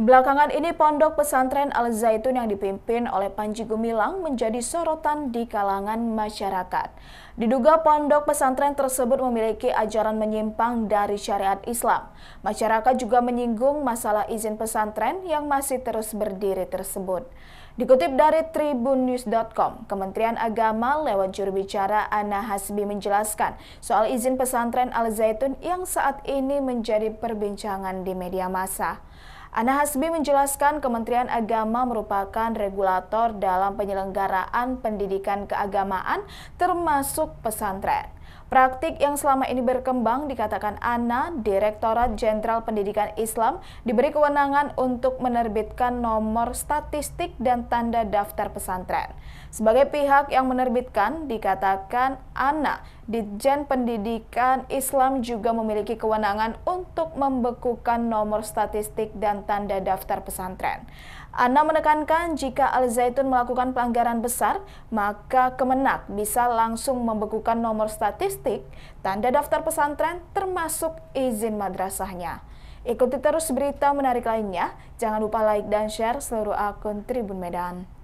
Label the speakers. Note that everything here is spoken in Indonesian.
Speaker 1: Belakangan ini pondok pesantren Al Zaitun yang dipimpin oleh Panji Gumilang menjadi sorotan di kalangan masyarakat. Diduga pondok pesantren tersebut memiliki ajaran menyimpang dari syariat Islam. Masyarakat juga menyinggung masalah izin pesantren yang masih terus berdiri tersebut. Dikutip dari tribunnews.com, Kementerian Agama lewat juru bicara Ana Hasbi menjelaskan soal izin pesantren Al Zaitun yang saat ini menjadi perbincangan di media massa. Ana Hasbi menjelaskan Kementerian Agama merupakan regulator dalam penyelenggaraan pendidikan keagamaan termasuk pesantren. Praktik yang selama ini berkembang dikatakan ANA, Direktorat Jenderal Pendidikan Islam, diberi kewenangan untuk menerbitkan nomor statistik dan tanda daftar pesantren. Sebagai pihak yang menerbitkan, dikatakan ANA Ditjen Pendidikan Islam juga memiliki kewenangan untuk membekukan nomor statistik dan tanda daftar pesantren. Ana menekankan jika Al Zaitun melakukan pelanggaran besar, maka Kemenak bisa langsung membekukan nomor statistik, tanda daftar pesantren, termasuk izin madrasahnya. Ikuti terus berita menarik lainnya. Jangan lupa like dan share seluruh akun Tribun Medan.